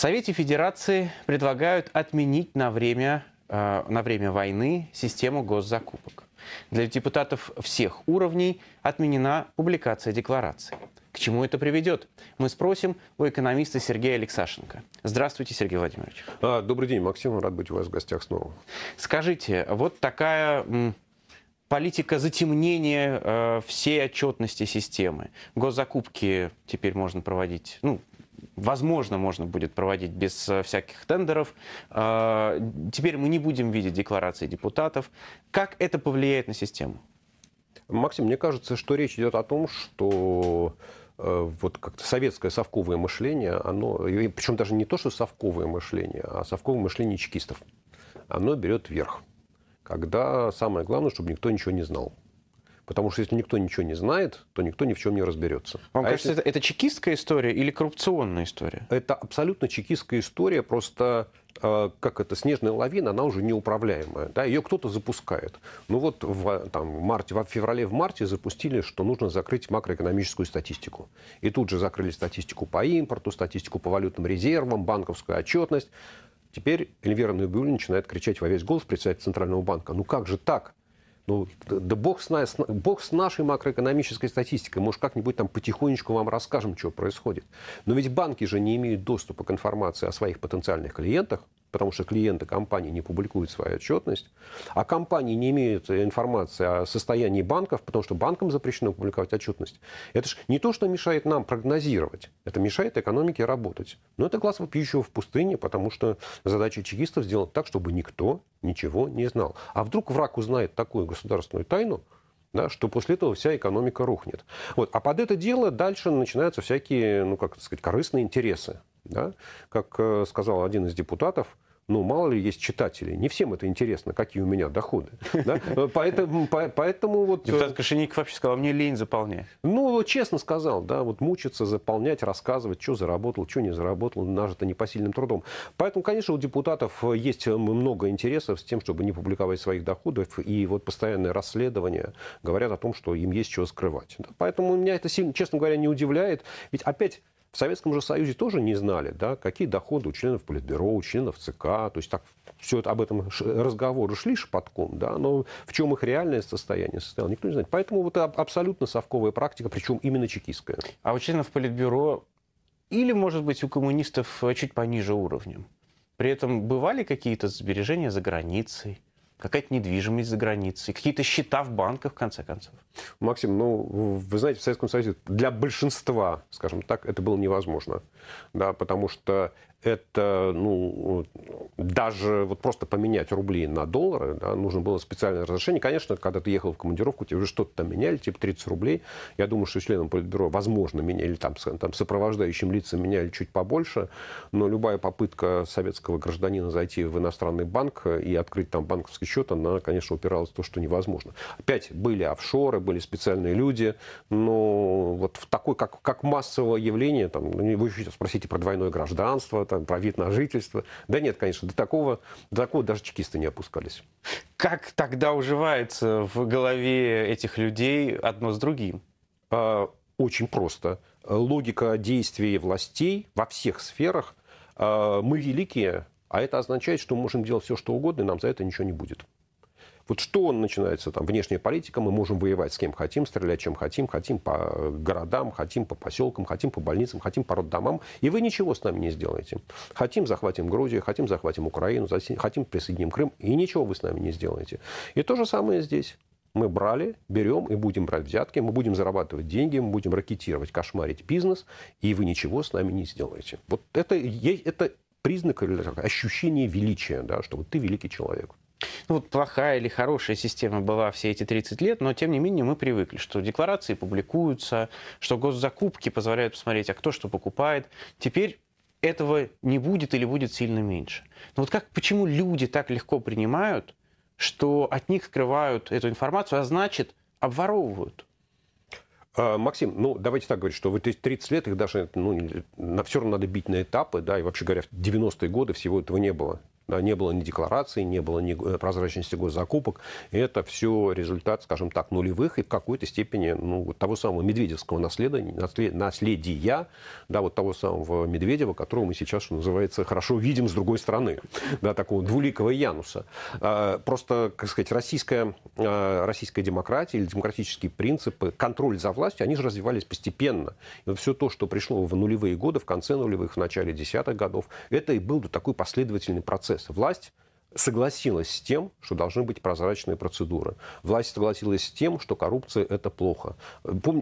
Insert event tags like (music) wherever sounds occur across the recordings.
Совете Федерации предлагают отменить на время, э, на время войны систему госзакупок. Для депутатов всех уровней отменена публикация декларации. К чему это приведет? Мы спросим у экономиста Сергея Алексашенко. Здравствуйте, Сергей Владимирович. А, добрый день, Максим. Рад быть у вас в гостях снова. Скажите, вот такая м, политика затемнения э, всей отчетности системы. Госзакупки теперь можно проводить, ну, возможно, можно будет проводить без э, всяких тендеров. А, теперь мы не будем видеть декларации депутатов. Как это повлияет на систему? Максим, мне кажется, что речь идет о том, что э, вот как-то советское совковое мышление, оно, причем даже не то, что совковое мышление, а совковое мышление чекистов, оно берет верх, Когда самое главное, чтобы никто ничего не знал. Потому что если никто ничего не знает, то никто ни в чем не разберется. Вам а кажется, если... это, это чекистская история или коррупционная история? Это абсолютно чекистская история, просто э, как это снежная лавина, она уже неуправляемая. Да? Ее кто-то запускает. Ну вот в, там, в, марте, в феврале, в марте запустили, что нужно закрыть макроэкономическую статистику. И тут же закрыли статистику по импорту, статистику по валютным резервам, банковскую отчетность. Теперь Эльвира Набиулина начинает кричать во весь голос председатель Центрального банка. Ну как же так? Ну, да бог с, бог с нашей макроэкономической статистикой. Может, как-нибудь там потихонечку вам расскажем, что происходит. Но ведь банки же не имеют доступа к информации о своих потенциальных клиентах потому что клиенты компании не публикуют свою отчетность, а компании не имеют информации о состоянии банков, потому что банкам запрещено публиковать отчетность. Это же не то, что мешает нам прогнозировать, это мешает экономике работать. Но это глаз вопиющего в пустыне, потому что задача чекистов сделать так, чтобы никто ничего не знал. А вдруг враг узнает такую государственную тайну, да, что после этого вся экономика рухнет. Вот. А под это дело дальше начинаются всякие, ну, как сказать, корыстные интересы. Да? Как э, сказал один из депутатов, ну, мало ли есть читатели. Не всем это интересно, какие у меня доходы. (laughs) Да? Э, поэтому, по, поэтому вот... Э, Депутат Кошенников вообще сказал, мне лень заполнять. Ну, вот честно сказал, да, вот мучиться, заполнять, рассказывать, что заработал, что не заработал, нажито непосильным трудом. Поэтому, конечно, у депутатов есть много интересов с тем, чтобы не публиковать своих доходов, и вот постоянное расследование говорят о том, что им есть чего скрывать. Да? Поэтому меня это, сильно, честно говоря, не удивляет. Ведь опять в Советском же Союзе тоже не знали, да, какие доходы у членов Политбюро, у членов ЦК. То есть так все это, об этом разговоры шли шпатком, да, но в чем их реальное состояние состояло, никто не знает. Поэтому вот абсолютно совковая практика, причем именно чекистская. А у членов Политбюро или, может быть, у коммунистов чуть пониже уровнем? При этом бывали какие-то сбережения за границей? какая-то недвижимость за границей, какие-то счета в банках, в конце концов. Максим, ну, вы знаете, в Советском Союзе для большинства, скажем так, это было невозможно. Да, потому что это, ну, даже вот просто поменять рубли на доллары, да, нужно было специальное разрешение. Конечно, когда ты ехал в командировку, тебе уже что-то там меняли, типа 30 рублей. Я думаю, что членам политбюро, возможно, меняли, там, там сопровождающим лицам меняли чуть побольше, но любая попытка советского гражданина зайти в иностранный банк и открыть там банковский счет, она, конечно, упиралась в то, что невозможно. Опять были офшоры, были специальные люди, но вот в такой, как, как массовое явление, там, ну, вы сейчас спросите про двойное гражданство, там, про вид на жительство. Да нет, конечно, до такого, до такого даже чекисты не опускались. Как тогда уживается в голове этих людей одно с другим? А, очень просто. Логика действий властей во всех сферах. А, мы великие, а это означает, что мы можем делать все, что угодно, и нам за это ничего не будет. Вот что он начинается там, внешняя политика, мы можем воевать с кем хотим, стрелять чем хотим, хотим по э, городам, хотим по поселкам, хотим по больницам, хотим по роддомам, и вы ничего с нами не сделаете. Хотим, захватим Грузию, хотим, захватим Украину, хотим, присоединим Крым, и ничего вы с нами не сделаете. И то же самое здесь. Мы брали, берем и будем брать взятки, мы будем зарабатывать деньги, мы будем ракетировать, кошмарить бизнес, и вы ничего с нами не сделаете. Вот это, это признак или ощущение величия, да, что вот ты великий человек ну, вот плохая или хорошая система была все эти 30 лет, но тем не менее мы привыкли, что декларации публикуются, что госзакупки позволяют посмотреть, а кто что покупает. Теперь этого не будет или будет сильно меньше. Но вот как, почему люди так легко принимают, что от них скрывают эту информацию, а значит, обворовывают? А, Максим, ну давайте так говорить, что в эти 30 лет их даже ну, на, все равно надо бить на этапы, да, и вообще говоря, в 90-е годы всего этого не было не было ни деклараций, не было ни э, прозрачности госзакупок. это все результат, скажем так, нулевых и в какой-то степени ну, того самого медведевского наследия, наследия, да, вот того самого Медведева, которого мы сейчас, что называется, хорошо видим с другой стороны, да, такого двуликого Януса. А, просто, как сказать, российская, а, российская демократия или демократические принципы, контроль за властью, они же развивались постепенно. И вот все то, что пришло в нулевые годы, в конце нулевых, в начале десятых годов, это и был такой последовательный процесс процесса. Власть согласилась с тем, что должны быть прозрачные процедуры. Власть согласилась с тем, что коррупция – это плохо.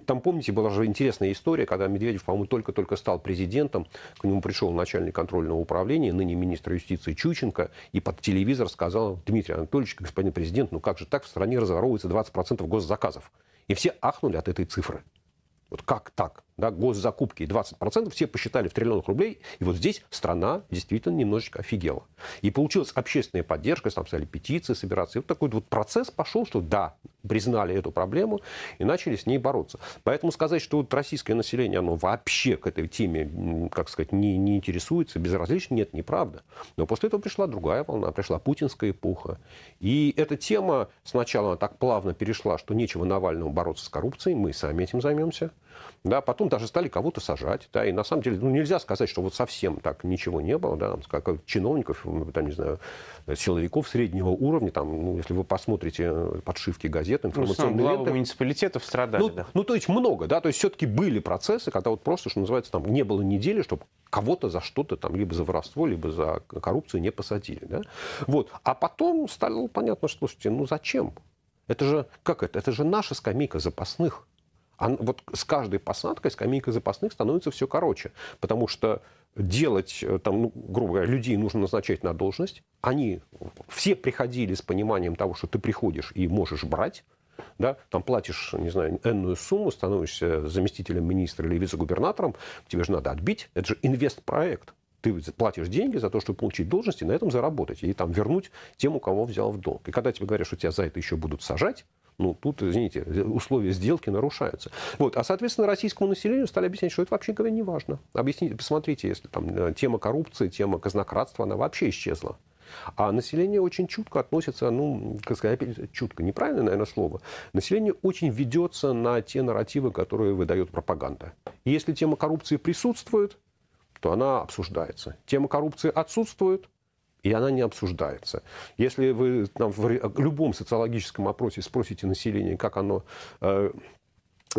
там, помните, была же интересная история, когда Медведев, по-моему, только-только стал президентом, к нему пришел начальник контрольного управления, ныне министр юстиции Чученко, и под телевизор сказал, Дмитрий Анатольевич, господин президент, ну как же так, в стране разворовывается 20% госзаказов. И все ахнули от этой цифры. Вот как так? да, госзакупки 20%, все посчитали в триллионах рублей, и вот здесь страна действительно немножечко офигела. И получилась общественная поддержка, там стали петиции собираться, и вот такой вот процесс пошел, что да, признали эту проблему и начали с ней бороться. Поэтому сказать, что вот российское население, оно вообще к этой теме, как сказать, не, не интересуется, безразлично, нет, неправда. Но после этого пришла другая волна, пришла путинская эпоха. И эта тема сначала она так плавно перешла, что нечего навального бороться с коррупцией, мы сами этим займемся да, потом даже стали кого-то сажать, да, и на самом деле, ну, нельзя сказать, что вот совсем так ничего не было, да, как чиновников, там, не знаю, э, силовиков среднего уровня, там, ну, если вы посмотрите э, подшивки газет, информационные ну, ленты. муниципалитетов страдали, ну, да. Ну, то есть много, да, то есть все-таки были процессы, когда вот просто, что называется, там, не было недели, чтобы кого-то за что-то там, либо за воровство, либо за коррупцию не посадили, да, вот. А потом стало понятно, что, слушайте, ну, зачем? Это же, как это, это же наша скамейка запасных вот с каждой посадкой скамейка запасных становится все короче, потому что делать, э, там, ну, грубо говоря, людей нужно назначать на должность. Они все приходили с пониманием того, что ты приходишь и можешь брать, да, там платишь, не знаю, энную сумму, становишься заместителем министра или вице-губернатором, тебе же надо отбить, это же инвестпроект. Ты платишь деньги за то, чтобы получить должность и на этом заработать, и там вернуть тем, у кого взял в долг. И когда тебе говорят, что тебя за это еще будут сажать, ну, тут, извините, условия сделки нарушаются. Вот. А, соответственно, российскому населению стали объяснять, что это вообще говоря не важно. Объясните, посмотрите, если там э, тема коррупции, тема казнократства, она вообще исчезла. А население очень чутко относится, ну, как сказать, опять чутко, неправильное, наверное, слово. Население очень ведется на те нарративы, которые выдает пропаганда. И если тема коррупции присутствует, то она обсуждается. Тема коррупции отсутствует, и она не обсуждается. Если вы там, в любом социологическом опросе спросите население, как оно, э,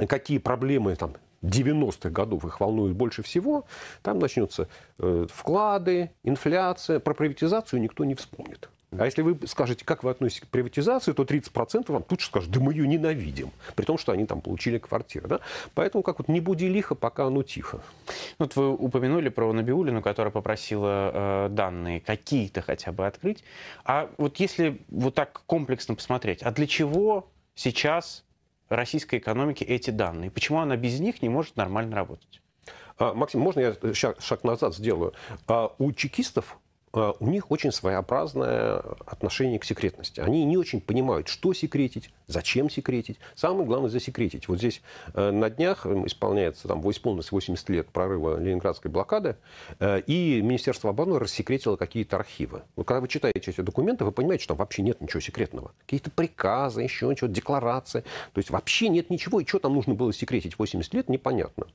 какие проблемы там, 90-х годов их волнуют больше всего, там начнется э, вклады, инфляция, про приватизацию никто не вспомнит. А если вы скажете, как вы относитесь к приватизации, то 30% вам тут же скажут, да мы ее ненавидим, при том, что они там получили квартиры. Да? Поэтому как вот не буди лихо, пока оно тихо. Ну, вот вы упомянули про Набиулину, которая попросила э, данные какие-то хотя бы открыть. А вот если вот так комплексно посмотреть, а для чего сейчас российской экономике эти данные? Почему она без них не может нормально работать? А, Максим, можно я э, шаг назад сделаю? А у чекистов а, у них очень своеобразное отношение к секретности. Они не очень понимают, что секретить, зачем секретить. Самое главное засекретить. Вот здесь э, на днях исполняется, там полностью 80 лет прорыва Ленинградской блокады, э, и Министерство обороны рассекретило какие-то архивы. Вот когда вы читаете эти документы, вы понимаете, что там вообще нет ничего секретного. Какие-то приказы, еще что-то, декларации. То есть вообще нет ничего, и что там нужно было секретить 80 лет, непонятно.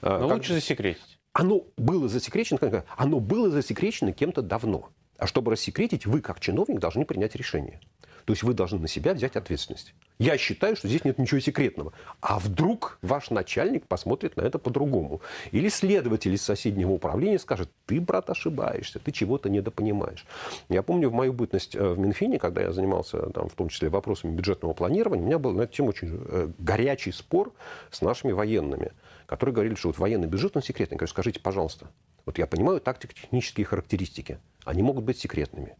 А, Но как... лучше засекретить оно было засекречено, оно было засекречено кем-то давно. А чтобы рассекретить, вы, как чиновник, должны принять решение. То есть вы должны на себя взять ответственность. Я считаю, что здесь нет ничего секретного. А вдруг ваш начальник посмотрит на это по-другому? Или следователь из соседнего управления скажет, ты, брат, ошибаешься, ты чего-то недопонимаешь. Я помню в мою бытность э, в Минфине, когда я занимался э, там, в том числе вопросами бюджетного планирования, у меня был на эту тему очень э, горячий спор с нашими военными которые говорили, что вот военный бюджет, он секретный. Я говорю, скажите, пожалуйста, вот я понимаю тактико-технические характеристики, они могут быть секретными.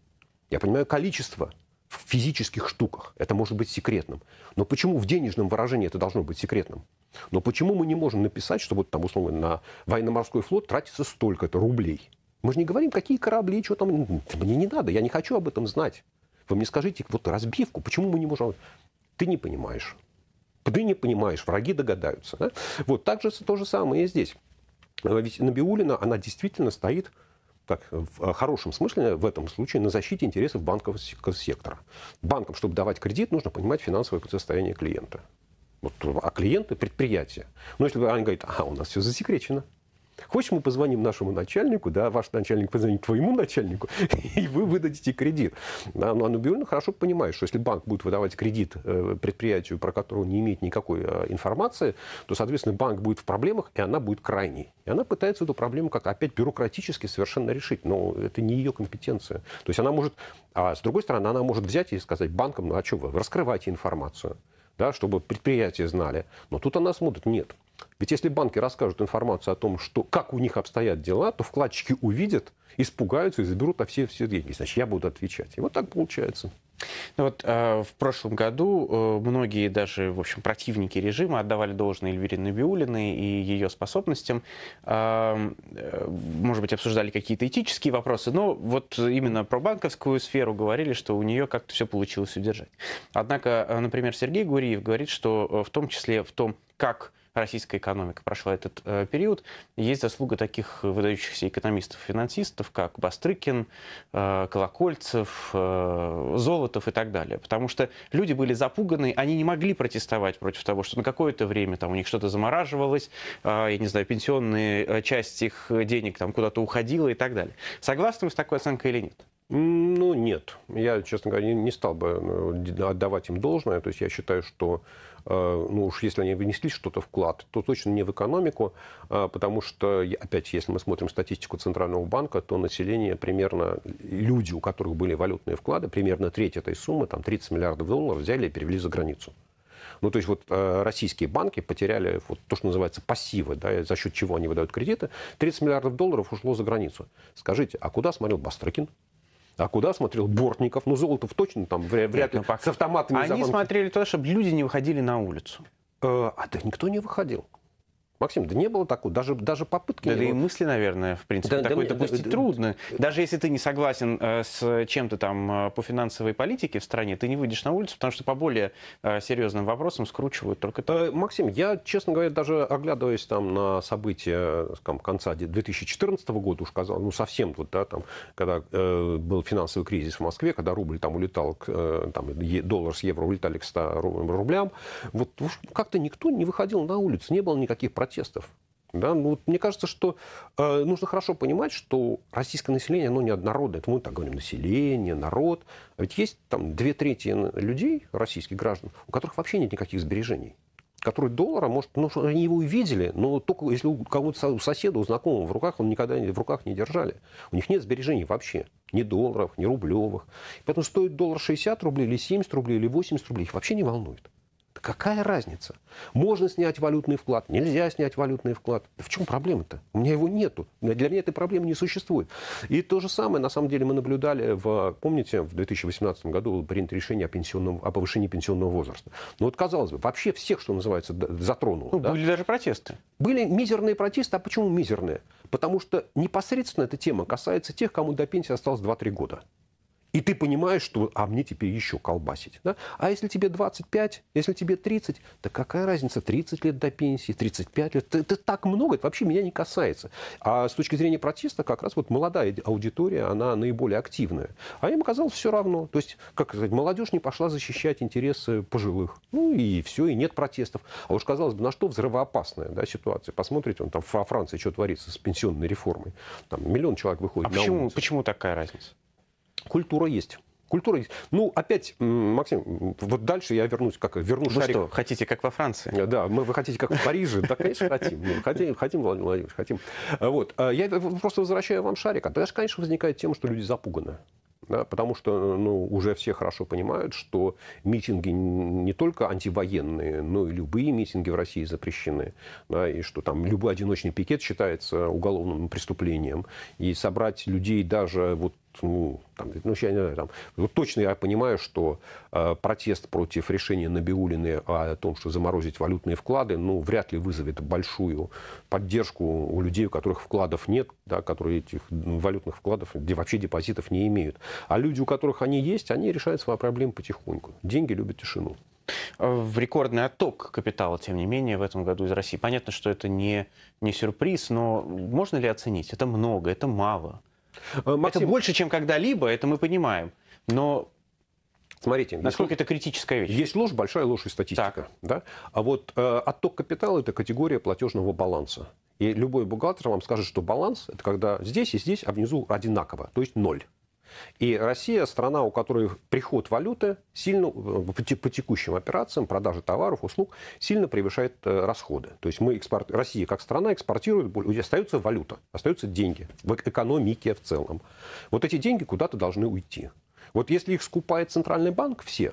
Я понимаю количество в физических штуках, это может быть секретным. Но почему в денежном выражении это должно быть секретным? Но почему мы не можем написать, что вот там, условно, на военно-морской флот тратится столько-то рублей? Мы же не говорим, какие корабли, что там. Мне не надо, я не хочу об этом знать. Вы мне скажите, вот разбивку, почему мы не можем... Ты не понимаешь. Ты не понимаешь, враги догадаются. Да? Вот так же то же самое и здесь. А ведь Набиулина, она действительно стоит так, в э, хорошем смысле в этом случае на защите интересов банковского сектора. Банкам, чтобы давать кредит, нужно понимать финансовое состояние клиента. Вот, а клиенты – предприятия. Но если они говорят, а у нас все засекречено, Хочешь, мы позвоним нашему начальнику, да, ваш начальник позвонит твоему начальнику, (laughs) и вы выдадите кредит. Да, но ну, Анубиулина ну, хорошо понимает, что если банк будет выдавать кредит э, предприятию, про которое не имеет никакой э, информации, то, соответственно, банк будет в проблемах, и она будет крайней. И она пытается эту проблему как опять бюрократически совершенно решить, но это не ее компетенция. То есть она может, а с другой стороны, она может взять и сказать банкам, ну а что вы, раскрывайте информацию, да, чтобы предприятия знали. Но тут она смотрит, нет, ведь если банки расскажут информацию о том, что, как у них обстоят дела, то вкладчики увидят, испугаются и заберут на все, все деньги. Значит, я буду отвечать. И вот так получается. Ну вот э, в прошлом году э, многие даже, в общем, противники режима отдавали должное Эльвире Набиулиной и ее способностям. Э, э, может быть, обсуждали какие-то этические вопросы, но вот именно про банковскую сферу говорили, что у нее как-то все получилось удержать. Однако, э, например, Сергей Гуриев говорит, что э, в том числе в том, как российская экономика прошла этот э, период, есть заслуга таких выдающихся экономистов-финансистов, как Бастрыкин, э, Колокольцев, э, Золотов и так далее. Потому что люди были запуганы, они не могли протестовать против того, что на какое-то время там у них что-то замораживалось, э, я не знаю, пенсионная э, часть их денег там куда-то уходила и так далее. Согласны вы с такой оценкой или нет? Ну, нет. Я, честно говоря, не, не стал бы э, отдавать им должное. То есть я считаю, что Э, ну уж если они внесли что-то вклад, то точно не в экономику, а, потому что, опять, если мы смотрим статистику Центрального банка, то население примерно, люди, у которых были валютные вклады, примерно треть этой суммы, там 30 миллиардов долларов, взяли и перевели за границу. Ну, то есть вот э, российские банки потеряли вот то, что называется пассивы, да, за счет чего они выдают кредиты. 30 миллиардов долларов ушло за границу. Скажите, а куда смотрел Бастрыкин? А куда смотрел Бортников? Ну, Золотов точно там вряд, вряд ли Нет, ну, с автоматами. Они запонки. смотрели то, чтобы люди не выходили на улицу. А, а да никто не выходил. Максим, да не было такого, даже, даже попытки да, не да было. и мысли, наверное, в принципе, да, такой да, допустить да, трудно. Да, даже если ты не согласен э, с чем-то там э, по финансовой политике в стране, ты не выйдешь на улицу, потому что по более э, серьезным вопросам скручивают только это. Максим, я, честно говоря, даже оглядываясь там на события там, э, конца 2014 года, уж сказал, ну совсем вот, да, там, когда э, был финансовый кризис в Москве, когда рубль там улетал, к, э, там, е, доллар с евро улетали к 100 рублям, вот как-то никто не выходил на улицу, не было никаких протестов протестов. Да? Ну, вот мне кажется, что э, нужно хорошо понимать, что российское население, оно неоднородное. Это мы так говорим, население, народ. А ведь есть там две трети людей, российских граждан, у которых вообще нет никаких сбережений. Который доллара, может, ну, они его увидели, но только если у кого-то у соседа, у знакомого в руках, он никогда в руках не держали. У них нет сбережений вообще. Ни долларов, ни рублевых. Поэтому стоит доллар 60 рублей, или 70 рублей, или 80 рублей, их вообще не волнует какая разница? Можно снять валютный вклад, нельзя снять валютный вклад. в чем проблема-то? У меня его нету. Для меня этой проблемы не существует. И то же самое, на самом деле, мы наблюдали, в, помните, в 2018 году было принято решение о, пенсионном, о повышении пенсионного возраста. Ну вот, казалось бы, вообще всех, что называется, затронуло. Ну, да? Были даже протесты. Были мизерные протесты. А почему мизерные? Потому что непосредственно эта тема касается тех, кому до пенсии осталось 2-3 года. И ты понимаешь, что а мне теперь еще колбасить. Да? А если тебе 25, если тебе 30, да какая разница, 30 лет до пенсии, 35 лет, это, это так много, это вообще меня не касается. А с точки зрения протеста как раз вот молодая аудитория, она наиболее активная. А им оказалось все равно. То есть, как сказать, молодежь не пошла защищать интересы пожилых. Ну и все, и нет протестов. А уж казалось бы, на что взрывоопасная да, ситуация. Посмотрите, он там во Франции что творится с пенсионной реформой. Там миллион человек выходит а на почему, улицу. почему такая разница? Культура есть. Культура есть. Ну, опять, Максим, вот дальше я вернусь, как верну вы шарик. что, хотите, как во Франции? Да, мы, вы хотите, как в Париже? Да, конечно, хотим. Хотим, хотим, Владимир Владимирович, хотим. А вот. А я просто возвращаю вам шарик. А Тогда же, конечно, возникает тема, что люди запуганы. Да, потому что ну, уже все хорошо понимают, что митинги не только антивоенные, но и любые митинги в России запрещены. Да, и что там любой одиночный пикет считается уголовным преступлением. И собрать людей даже вот ну, там, ну, я не знаю, там, вот точно я понимаю, что э, протест против решения Набиулины о, о том, что заморозить валютные вклады, ну, вряд ли вызовет большую поддержку у людей, у которых вкладов нет, да, которые этих ну, валютных вкладов, где вообще депозитов не имеют. А люди, у которых они есть, они решают свои проблемы потихоньку. Деньги любят тишину. Э, в рекордный отток капитала, тем не менее, в этом году из России. Понятно, что это не, не сюрприз, но можно ли оценить? Это много, это мало. Э, Максим... Это больше, чем когда-либо, это мы понимаем. Но Смотрите, насколько это критическая вещь? Есть ложь, большая ложь и статистика. Так. Да? А вот э, отток капитала это категория платежного баланса. И любой бухгалтер вам скажет, что баланс это когда здесь и здесь, а внизу одинаково, то есть ноль. И Россия страна, у которой приход валюты сильно, э, по текущим операциям, продажи товаров, услуг, сильно превышает э, расходы. То есть мы экспорт... Россия как страна экспортирует, у остается валюта, остаются деньги в экономике в целом. Вот эти деньги куда-то должны уйти. Вот если их скупает центральный банк, все,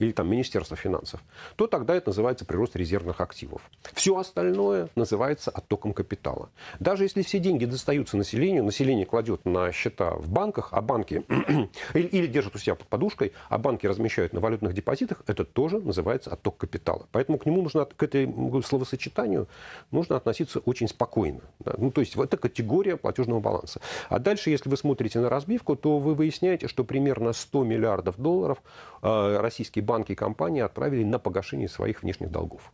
или там Министерства финансов, то тогда это называется прирост резервных активов. Все остальное называется оттоком капитала. Даже если все деньги достаются населению, население кладет на счета в банках, а банки (clears throat) или, или держат у себя под подушкой, а банки размещают на валютных депозитах, это тоже называется отток капитала. Поэтому к нему нужно, к этому словосочетанию нужно относиться очень спокойно. Да? Ну, то есть это категория платежного баланса. А дальше, если вы смотрите на разбивку, то вы выясняете, что примерно 100 миллиардов долларов э, российские банки и компании отправили на погашение своих внешних долгов.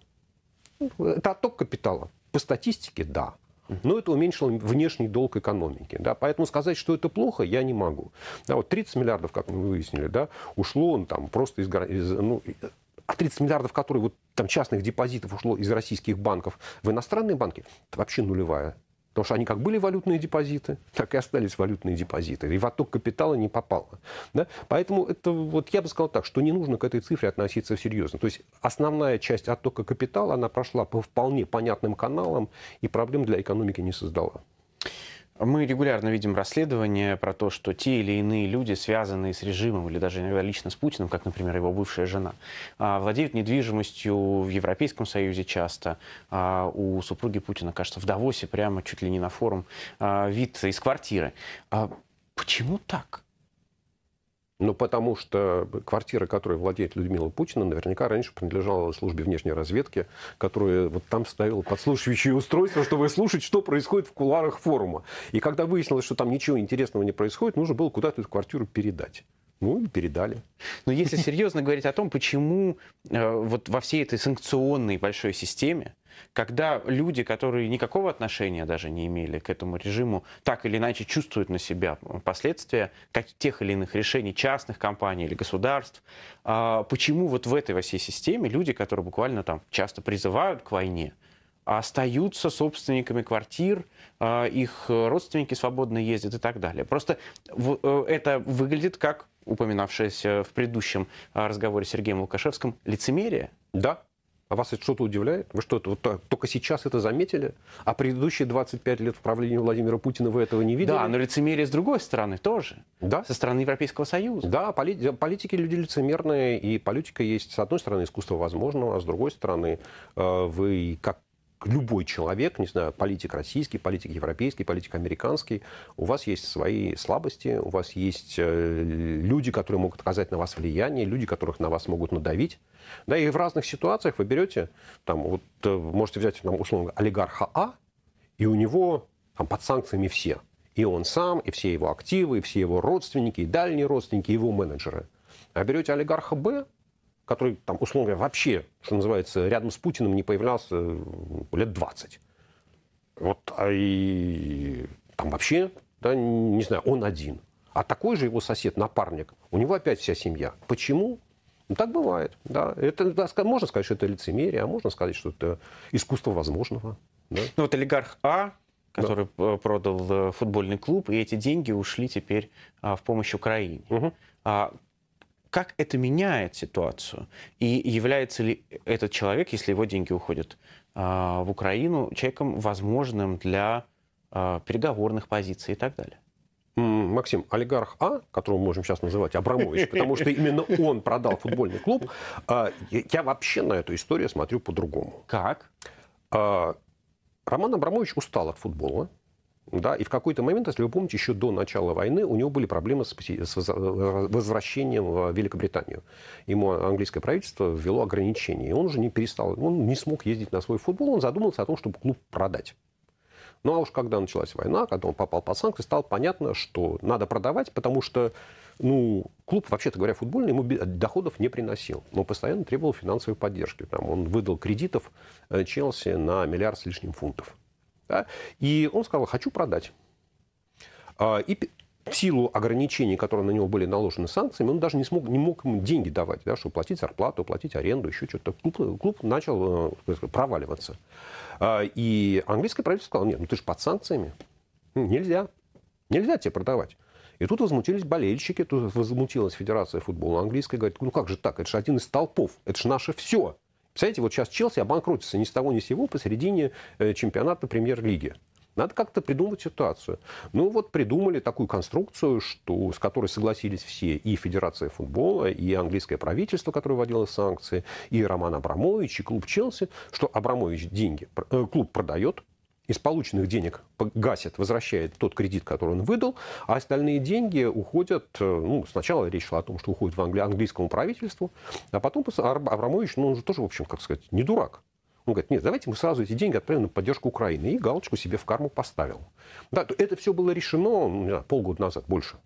Это отток капитала. По статистике, да. Но это уменьшило внешний долг экономики. Да? Поэтому сказать, что это плохо, я не могу. Да, вот 30 миллиардов, как мы выяснили, да, ушло он там просто из, из ну, а 30 миллиардов, которые вот там частных депозитов ушло из российских банков в иностранные банки, это вообще нулевая Потому что они как были валютные депозиты, так и остались валютные депозиты. И в отток капитала не попало. Да? Поэтому это, вот я бы сказал так, что не нужно к этой цифре относиться серьезно. То есть основная часть оттока капитала, она прошла по вполне понятным каналам и проблем для экономики не создала. Мы регулярно видим расследования про то, что те или иные люди, связанные с режимом или даже иногда лично с Путиным, как, например, его бывшая жена, а, владеют недвижимостью в Европейском Союзе часто. А, у супруги Путина, кажется, в Давосе прямо чуть ли не на форум а, вид из квартиры. Почему так? Ну, потому что квартира, которой владеет Людмила Путина, наверняка раньше принадлежала службе внешней разведки, которая вот там ставила подслушивающие устройства, чтобы слушать, что происходит в куларах форума. И когда выяснилось, что там ничего интересного не происходит, нужно было куда-то эту квартиру передать. Ну, и передали. Но если серьезно говорить о том, почему э, вот во всей этой санкционной большой системе когда люди, которые никакого отношения даже не имели к этому режиму, так или иначе чувствуют на себя э, последствия как тех или иных решений частных компаний или государств, а почему вот в этой во всей системе люди, которые буквально там часто призывают к войне, остаются собственниками квартир, а их родственники свободно ездят и так далее. Просто э, это выглядит как упоминавшееся в предыдущем а, разговоре с Сергеем Лукашевским лицемерие. Да, а вас это что-то удивляет? Вы что, это вот только сейчас это заметили? А предыдущие 25 лет в правлении Владимира Путина вы этого не видели? Да, но лицемерие с другой стороны тоже. Да. Со стороны Европейского Союза. Да, поли- политики люди лицемерные, и политика есть, с одной стороны, искусство возможного, а с другой стороны, э, вы как любой человек, не знаю, политик российский, политик европейский, политик американский, у вас есть свои слабости, у вас есть э, люди, которые могут оказать на вас влияние, люди, которых на вас могут надавить. Да, и в разных ситуациях вы берете, там, вот, э, можете взять, там, условно, олигарха А, и у него там, под санкциями все. И он сам, и все его активы, и все его родственники, и дальние родственники, и его менеджеры. А берете олигарха Б, который, там, условно говоря, вообще, что называется, рядом с Путиным не появлялся лет 20. Вот, а и там вообще, да, не знаю, он один. А такой же его сосед, напарник, у него опять вся семья. Почему? Ну, так бывает, да. Это, да, можно сказать, что это лицемерие, а можно сказать, что это искусство возможного. Да? Ну, вот олигарх А, который да. продал э, футбольный клуб, и эти деньги ушли теперь а, в помощь Украине. Угу. А, как это меняет ситуацию? И является ли этот человек, если его деньги уходят а, в Украину, человеком возможным для а, переговорных позиций и так далее? Максим, олигарх А, которого мы можем сейчас называть Абрамович, потому что именно он продал футбольный клуб, а, я вообще на эту историю смотрю по-другому. Как? Роман Абрамович устал от футбола. Да, и в какой-то момент, если вы помните, еще до начала войны у него были проблемы с, с э, возвращением в Великобританию. Ему английское правительство ввело ограничения. И он уже не перестал, он не смог ездить на свой футбол, он задумался о том, чтобы клуб продать. Ну а уж когда началась война, когда он попал под санкции, стало понятно, что надо продавать, потому что ну, клуб, вообще-то говоря, футбольный, ему доходов не приносил, но постоянно требовал финансовой поддержки. Там он выдал кредитов э, Челси на миллиард с лишним фунтов. Да? И он сказал, хочу продать. А, и в силу ограничений, которые на него были наложены санкциями, он даже не, смог, не мог ему деньги давать, да, чтобы платить зарплату, платить аренду, еще что-то. Клуб, клуб начал э, сказать, проваливаться. А, и английское правительство сказало, нет, ну ты же под санкциями. Нельзя. Нельзя тебе продавать. И тут возмутились болельщики, тут возмутилась Федерация футбола английская, говорит, ну как же так, это же один из толпов, это же наше все. Представляете, вот сейчас Челси обанкротится ни с того ни с сего посередине э, чемпионата премьер-лиги. Надо как-то придумать ситуацию. Ну вот придумали такую конструкцию, что, с которой согласились все и Федерация футбола, и английское правительство, которое вводило санкции, и Роман Абрамович, и клуб Челси, что Абрамович деньги, э, клуб продает, из полученных денег гасит, возвращает тот кредит, который он выдал, а остальные деньги уходят, э, ну, сначала речь шла о том, что уходит в Англи, английскому правительству, а потом Абрамович, ну, он же тоже, в общем, как сказать, не дурак. Он говорит, нет, давайте мы сразу эти деньги отправим на поддержку Украины. И галочку себе в карму поставил. Да, это все было решено ну, полгода назад, больше.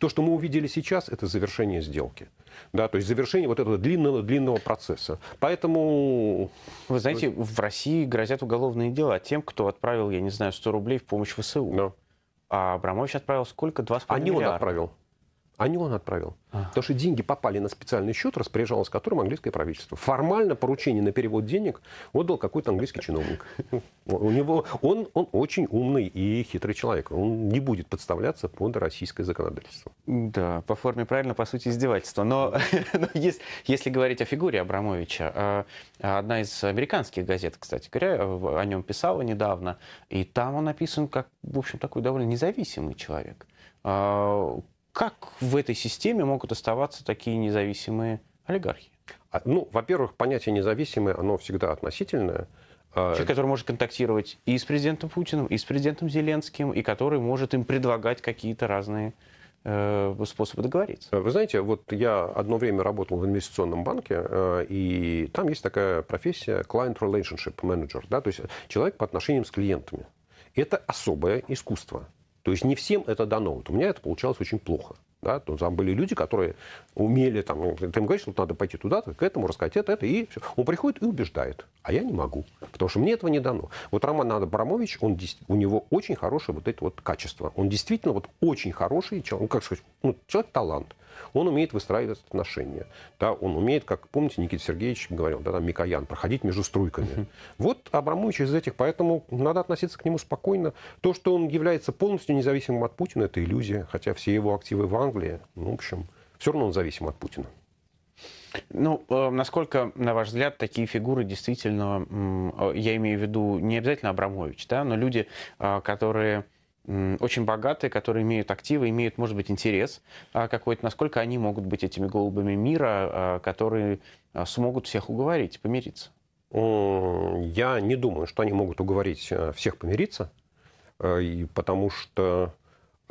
То, что мы увидели сейчас, это завершение сделки. Да, то есть завершение вот этого длинного, длинного процесса. Поэтому... Вы знаете, в России грозят уголовные дела тем, кто отправил, я не знаю, 100 рублей в помощь ВСУ. Да. А Абрамович отправил сколько? 2,5 миллиарда. А не он отправил а не он отправил. А. Потому что деньги попали на специальный счет, распоряжалось которым английское правительство. Формально поручение на перевод денег отдал какой-то английский чиновник. У него, он, он очень умный и хитрый человек. Он не будет подставляться под российское законодательство. Да, по форме правильно, по сути, издевательство. Но, (laughs) но если, если говорить о фигуре Абрамовича, э, одна из американских газет, кстати говоря, о нем писала недавно, и там он написан как, в общем, такой довольно независимый человек э, как в этой системе могут оставаться такие независимые олигархи? А, ну, во-первых, понятие независимое, оно всегда относительное. А, человек, который может контактировать и с президентом Путиным, и с президентом Зеленским, и который может им предлагать какие-то разные э, способы договориться. Вы знаете, вот я одно время работал в инвестиционном банке, э, и там есть такая профессия client relationship manager, да, то есть человек по отношениям с клиентами. Это особое искусство. То есть не всем это дано. Вот у меня это получалось очень плохо. Да? Ну, там были люди, которые умели, там, ну, ты им говоришь, что «Ну, надо пойти туда, к этому, рассказать это, это, и все. Он приходит и убеждает, а я не могу, потому что мне этого не дано. Вот Роман Абрамович, он, у него очень хорошее вот это вот качество. Он действительно вот очень хороший человек, ну, как сказать, ну, человек талант. Он умеет выстраивать отношения. Да, он умеет, как помните, Никита Сергеевич говорил, да, там Микоян, проходить между струйками. Uh-huh. Вот Абрамович из этих, поэтому надо относиться к нему спокойно. То, что он является полностью независимым от Путина, это иллюзия, хотя все его активы в Англия. Ну, в общем, все равно он зависим от Путина. Ну, э, насколько, на ваш взгляд, такие фигуры действительно, э, я имею в виду не обязательно Абрамович, да, но люди, э, которые очень богатые, которые имеют активы, имеют, может быть, интерес какой-то, насколько они могут быть этими голубами мира, которые смогут всех уговорить, помириться? Я не думаю, что они могут уговорить всех помириться, потому что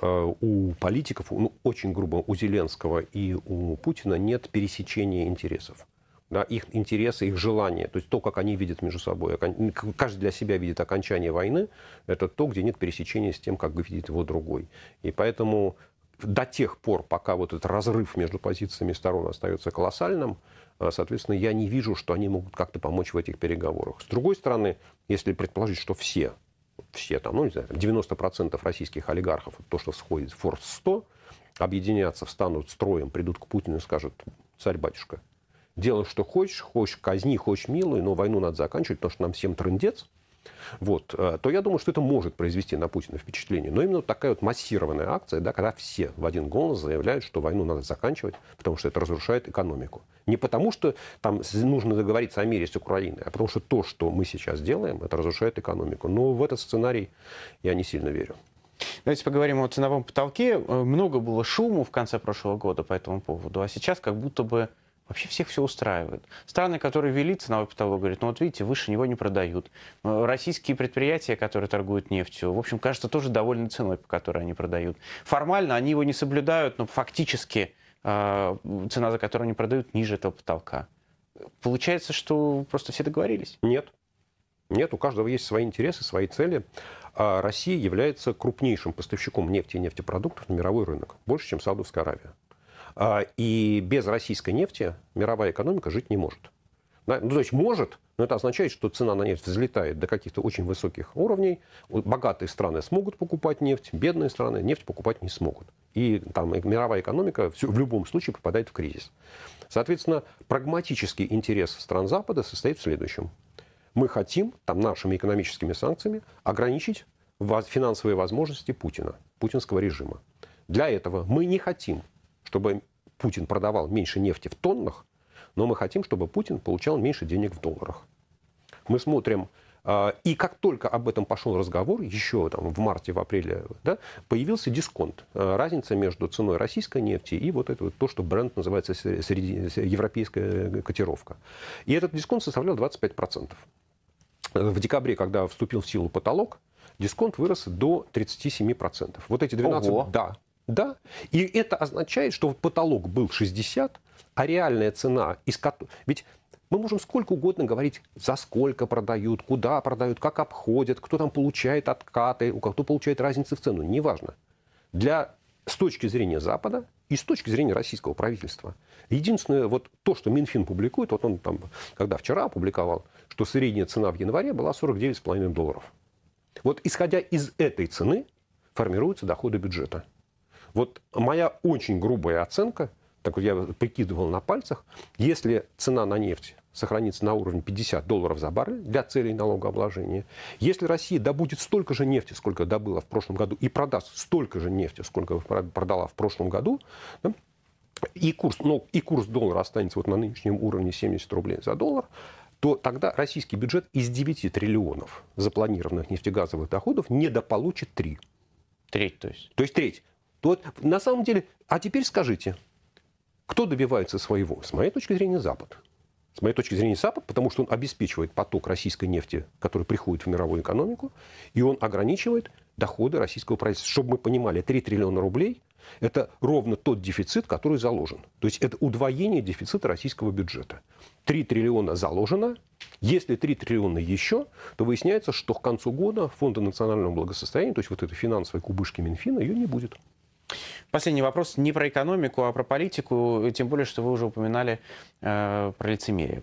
Э, у политиков, ну, очень грубо, у Зеленского и у Путина нет пересечения интересов. Да, их интересы, их желания, то есть то, как они видят между собой. Каждый для себя видит окончание войны, это то, где нет пересечения с тем, как видит его другой. И поэтому до тех пор, пока вот этот разрыв между позициями сторон остается колоссальным, э, соответственно, я не вижу, что они могут как-то помочь в этих переговорах. С другой стороны, если предположить, что все все там, ну не знаю, 90% российских олигархов, то, что сходит в Форс 100, объединятся, встанут строем, придут к Путину и скажут, царь-батюшка, делай, что хочешь, хочешь казни, хочешь милую, но войну надо заканчивать, потому что нам всем трындец, вот, э, то я думаю, что это может произвести на Путина впечатление. Но именно такая вот массированная акция, да, когда все в один голос заявляют, что войну надо заканчивать, потому что это разрушает экономику. Не потому, что там нужно договориться о мире с Украиной, а потому что то, что мы сейчас делаем, это разрушает экономику. Но в этот сценарий я не сильно верю. Давайте поговорим о ценовом потолке. Э, много было шума в конце прошлого года по этому поводу, а сейчас как будто бы Вообще всех все устраивает. Страны, которые вели ценовой потолок, говорят, ну вот видите, выше него не продают. Э, российские предприятия, которые торгуют нефтью, в общем, кажется, тоже довольны ценой, по которой они продают. Формально они его не соблюдают, но фактически э, цена, за которую они продают, ниже этого потолка. Получается, что просто все договорились? Нет. Нет, у каждого есть свои интересы, свои цели. А Россия является крупнейшим поставщиком нефти и нефтепродуктов на мировой рынок. Больше, чем Саудовская Аравия. А, и без российской нефти мировая экономика жить не может. Ну, то есть может, но это означает, что цена на нефть взлетает до каких-то очень высоких уровней. Богатые страны смогут покупать нефть, бедные страны нефть покупать не смогут. И там мировая экономика в любом случае попадает в кризис. Соответственно, прагматический интерес стран Запада состоит в следующем. Мы хотим там, нашими экономическими санкциями ограничить финансовые возможности Путина, путинского режима. Для этого мы не хотим, чтобы Путин продавал меньше нефти в тоннах, но мы хотим, чтобы Путин получал меньше денег в долларах. Мы смотрим, а, и как только об этом пошел разговор, еще там, в марте, в апреле, да, появился дисконт. А, разница между ценой российской нефти и вот это вот, то, что бренд называется среди, европейская э, котировка. И этот дисконт составлял 25%. В декабре, когда вступил в силу потолок, дисконт вырос до 37%. Вот эти 12, Ого. да, да. И это означает, что потолок был 60, а реальная цена, из Ведь мы можем сколько угодно говорить, за сколько продают, куда продают, как обходят, кто там получает откаты, у кого получает разницы в цену, неважно. Для, с точки зрения Запада и с точки зрения российского правительства. Единственное, вот то, что Минфин публикует, вот он там, когда вчера опубликовал, что средняя цена в январе была 49,5 долларов. Вот исходя из этой цены формируются доходы бюджета. Вот моя очень грубая оценка, так вот я прикидывал на пальцах, если цена на нефть сохранится на уровне 50 долларов за баррель для целей налогообложения. Если Россия добудет столько же нефти, сколько добыла в прошлом году, и продаст столько же нефти, сколько продала в прошлом году, да, и курс, ну, и курс доллара останется вот на нынешнем уровне 70 рублей за доллар, то тогда российский бюджет из 9 триллионов запланированных нефтегазовых доходов недополучит 3. Треть, то есть? То есть треть то вот, на самом деле, а теперь скажите, кто добивается своего? С моей точки зрения, Запад. С моей точки зрения, Запад, потому что он обеспечивает поток российской нефти, который приходит в мировую экономику, и он ограничивает доходы российского правительства. Чтобы мы понимали, 3 триллиона рублей – это ровно тот дефицит, который заложен. То есть это удвоение дефицита российского бюджета. 3 триллиона заложено. Если 3 триллиона еще, то выясняется, что к концу года Фонда национального благосостояния, то есть вот этой финансовой кубышки Минфина, ее не будет. Последний вопрос не про экономику, а про политику, тем более, что вы уже упоминали э, про лицемерие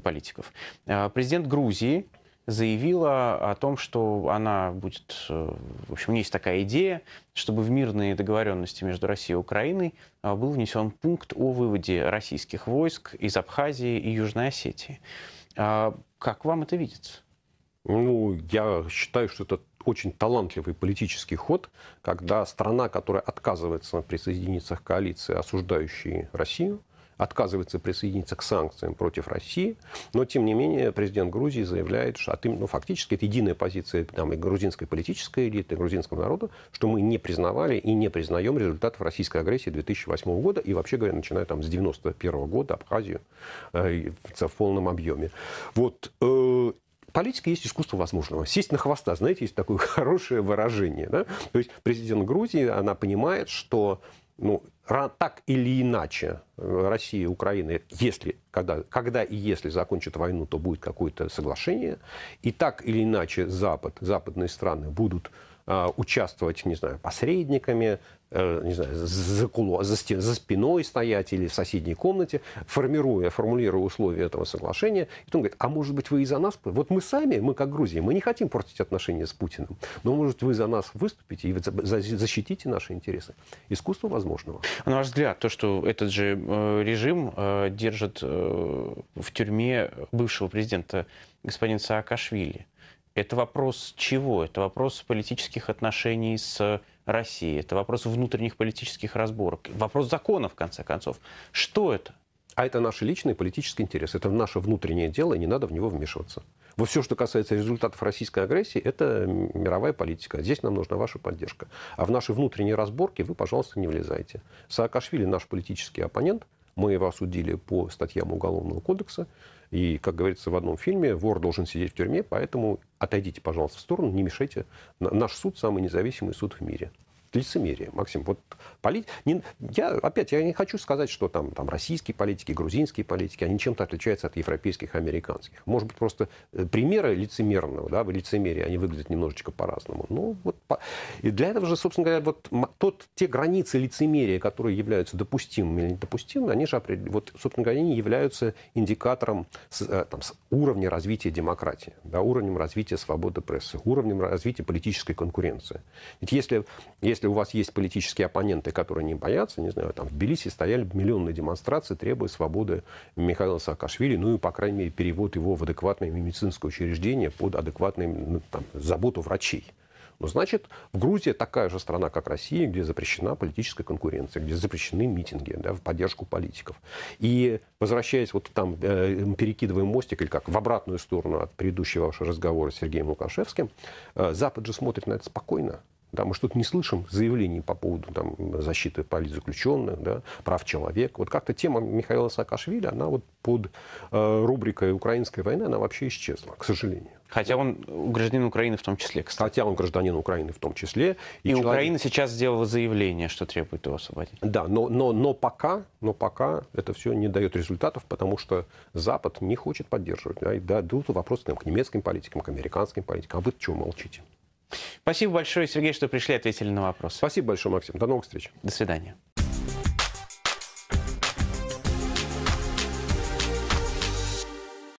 политиков. Э, президент Грузии заявила о том, что она будет... Э, в общем, у нее есть такая идея, чтобы в мирные договоренности между Россией и Украиной э, был внесен пункт о выводе российских войск из Абхазии и Южной Осетии. Э, как вам это видится? Ну, я считаю, что это очень талантливый политический ход, когда страна, которая отказывается присоединиться к коалиции, осуждающей Россию, отказывается присоединиться к санкциям против России, но тем не менее президент Грузии заявляет, что от, ну, фактически это единая позиция там, и грузинской политической элиты, и грузинского народа, что мы не признавали и не признаем результатов российской агрессии 2008 года и вообще говоря, начиная там с 91 года Абхазию э, в полном объеме. Вот, э, политика есть искусство возможного. Сесть на хвоста, знаете, есть такое (laughs) хорошее выражение. Да? То есть президент Грузии, она понимает, что ну, так или иначе э, Россия и Украина, если, когда, когда и если закончат войну, то будет какое-то соглашение. И так или иначе Запад, западные страны будут а, участвовать, не знаю, посредниками, э, не знаю, за, кулу, за, стен, за спиной стоять или в соседней комнате, формируя, формулируя условия этого соглашения. И он говорит, а может быть вы и за нас, вот мы сами, мы как Грузия, мы не хотим портить отношения с Путиным, но может вы за нас выступите и защитите наши интересы. Искусство возможного. А На ваш взгляд, то, что этот же э, режим э, держит в тюрьме бывшего президента господина Саакашвили – это вопрос чего? Это вопрос политических отношений с Россией, это вопрос внутренних политических разборок, вопрос закона, в конце концов. Что это? А это наши личные политические интересы, это наше внутреннее дело, и не надо в него вмешиваться. Вот все, что касается результатов российской агрессии, это мировая политика. Здесь нам нужна ваша поддержка. А в наши внутренние разборки вы, пожалуйста, не влезайте. Саакашвили наш политический оппонент, мы его осудили по статьям Уголовного кодекса. И, как говорится в одном фильме, вор должен сидеть в тюрьме, поэтому отойдите, пожалуйста, в сторону, не мешайте. Наш суд самый независимый суд в мире лицемерие, Максим. Вот полит... не... я, опять, я не хочу сказать, что там, там российские политики, грузинские политики, они чем-то отличаются от европейских, американских. Может быть, просто э, примеры лицемерного, да, в лицемерии они выглядят немножечко по-разному. Ну, вот по... И для этого же, собственно говоря, вот тот, те границы лицемерия, которые являются допустимыми или недопустимыми, они же, вот, собственно говоря, они являются индикатором с, э, там, с уровня развития демократии, да, уровнем развития свободы прессы, уровнем развития политической конкуренции. Ведь если, если если у вас есть политические оппоненты, которые не боятся, не знаю, там в Тбилиси стояли миллионные демонстрации, требуя свободы Михаила Саакашвили, ну и, по крайней мере, перевод его в адекватное медицинское учреждение под адекватную ну, там, заботу врачей. Ну, значит, в Грузии такая же страна, как Россия, где запрещена политическая конкуренция, где запрещены митинги да, в поддержку политиков. И возвращаясь, вот там, э, перекидывая мостик, или как, в обратную сторону от предыдущего вашего разговора с Сергеем Лукашевским, э, Запад же смотрит на это спокойно. Да, мы что-то не слышим заявлений по поводу там, защиты политзаключенных, да, прав человека. Вот как-то тема Михаила Саакашвили, она вот под э, рубрикой «Украинская война», она вообще исчезла, к сожалению. Хотя он гражданин Украины в том числе, кстати. Хотя он гражданин Украины в том числе. И, и человек... Украина сейчас сделала заявление, что требует его освободить. Да, но, но, но, пока, но пока это все не дает результатов, потому что Запад не хочет поддерживать. Да, и да, тут вопрос там, к немецким политикам, к американским политикам. А вы чего молчите? Спасибо большое, Сергей, что пришли и ответили на вопрос. Спасибо большое, Максим. До новых встреч. До свидания.